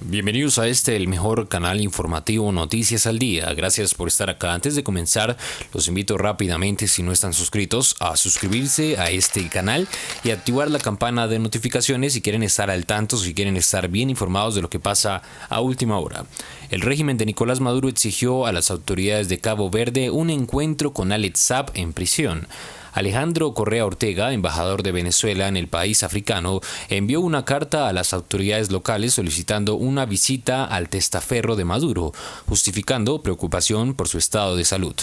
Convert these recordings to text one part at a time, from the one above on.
Bienvenidos a este, el mejor canal informativo Noticias al Día. Gracias por estar acá. Antes de comenzar, los invito rápidamente, si no están suscritos, a suscribirse a este canal y activar la campana de notificaciones si quieren estar al tanto, si quieren estar bien informados de lo que pasa a última hora. El régimen de Nicolás Maduro exigió a las autoridades de Cabo Verde un encuentro con Alex Saab en prisión. Alejandro Correa Ortega, embajador de Venezuela en el país africano, envió una carta a las autoridades locales solicitando una visita al testaferro de Maduro, justificando preocupación por su estado de salud.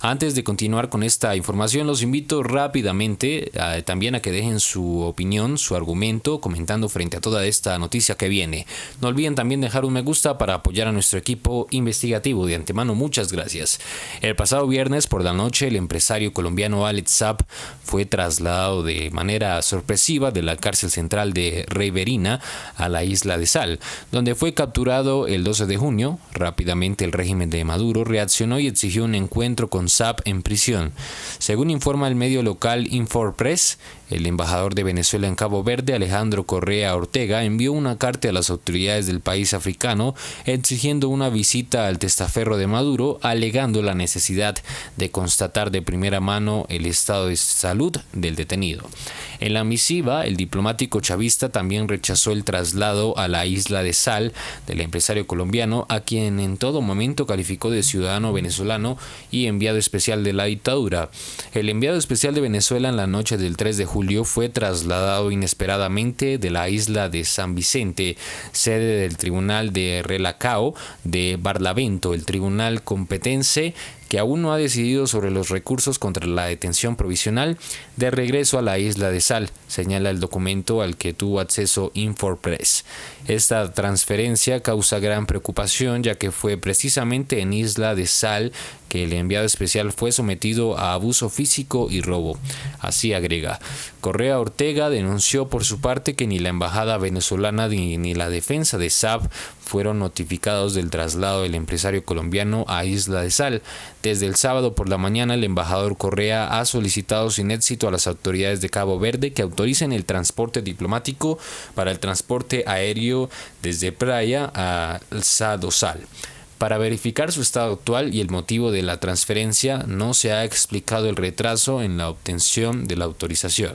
Antes de continuar con esta información, los invito rápidamente también a que dejen su opinión, su argumento, comentando frente a toda esta noticia que viene. No olviden también dejar un me gusta para apoyar a nuestro equipo investigativo. De antemano, muchas gracias. El pasado viernes por la noche, el empresario colombiano Alex Zap fue trasladado de manera sorpresiva de la cárcel central de Riverina a la isla de Sal, donde fue capturado el 12 de junio. Rápidamente el régimen de Maduro reaccionó y exigió un encuentro con Saab en prisión. Según informa el medio local Inforpress, el embajador de Venezuela en Cabo Verde, Alejandro Correa Ortega, envió una carta a las autoridades del país africano exigiendo una visita al testaferro de Maduro, alegando la necesidad de constatar de primera mano el estado de salud del detenido. En la misiva, el diplomático chavista también rechazó el traslado a la isla de Sal del empresario colombiano, a quien en todo momento calificó de ciudadano venezolano y enviado especial de la dictadura. El enviado especial de Venezuela en la noche del 3 de julio fue trasladado inesperadamente de la isla de San Vicente, sede del Tribunal de Relacao de Barlavento, el tribunal competense que aún no ha decidido sobre los recursos contra la detención provisional de regreso a la isla de Sal, señala el documento al que tuvo acceso Inforpress Esta transferencia causa gran preocupación ya que fue precisamente en Isla de Sal que el enviado especial fue sometido a abuso físico y robo. Así agrega, Correa Ortega denunció por su parte que ni la embajada venezolana ni la defensa de Saab fueron notificados del traslado del empresario colombiano a Isla de Sal. Desde el sábado por la mañana, el embajador Correa ha solicitado sin éxito a las autoridades de Cabo Verde que autoricen el transporte diplomático para el transporte aéreo desde Praia a Sado Sal. Para verificar su estado actual y el motivo de la transferencia, no se ha explicado el retraso en la obtención de la autorización.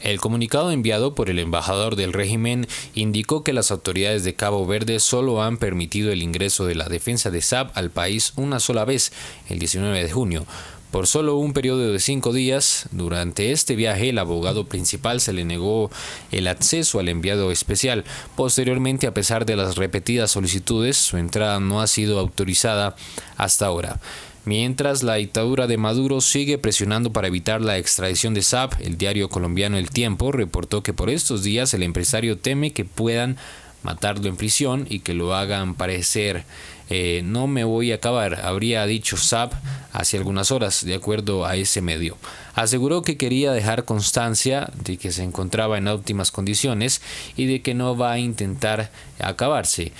El comunicado enviado por el embajador del régimen indicó que las autoridades de Cabo Verde solo han permitido el ingreso de la defensa de Saab al país una sola vez, el 19 de junio, por solo un periodo de cinco días, durante este viaje el abogado principal se le negó el acceso al enviado especial. Posteriormente, a pesar de las repetidas solicitudes, su entrada no ha sido autorizada hasta ahora. Mientras la dictadura de Maduro sigue presionando para evitar la extradición de Saab, el diario colombiano El Tiempo reportó que por estos días el empresario teme que puedan matarlo en prisión y que lo hagan parecer eh, no me voy a acabar, habría dicho Saab hace algunas horas, de acuerdo a ese medio. Aseguró que quería dejar constancia de que se encontraba en óptimas condiciones y de que no va a intentar acabarse.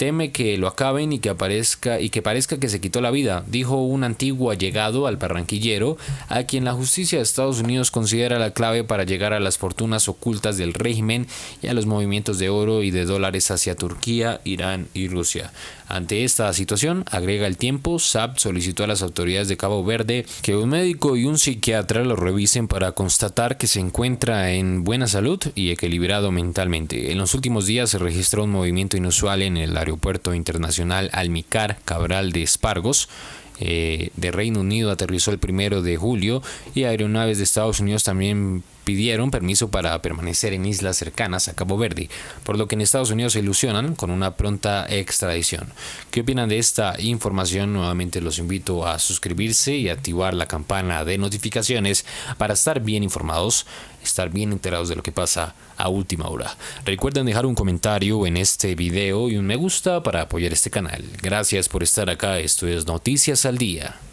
Teme que lo acaben y que aparezca y que parezca que se quitó la vida, dijo un antiguo allegado al parranquillero, a quien la justicia de Estados Unidos considera la clave para llegar a las fortunas ocultas del régimen y a los movimientos de oro y de dólares hacia Turquía, Irán y Rusia. Ante esta situación, agrega el tiempo, SAP solicitó a las autoridades de Cabo Verde que un médico y un psiquiatra lo revisen para constatar que se encuentra en buena salud y equilibrado mentalmente. En los últimos días se registró un movimiento inusual en el área Aeropuerto Internacional Almicar Cabral de Espargos, eh, de Reino Unido aterrizó el primero de julio y aeronaves de Estados Unidos también pidieron permiso para permanecer en islas cercanas a Cabo Verde, por lo que en Estados Unidos se ilusionan con una pronta extradición. ¿Qué opinan de esta información? Nuevamente los invito a suscribirse y activar la campana de notificaciones para estar bien informados estar bien enterados de lo que pasa a última hora. Recuerden dejar un comentario en este video y un me gusta para apoyar este canal. Gracias por estar acá, esto es Noticias al Día.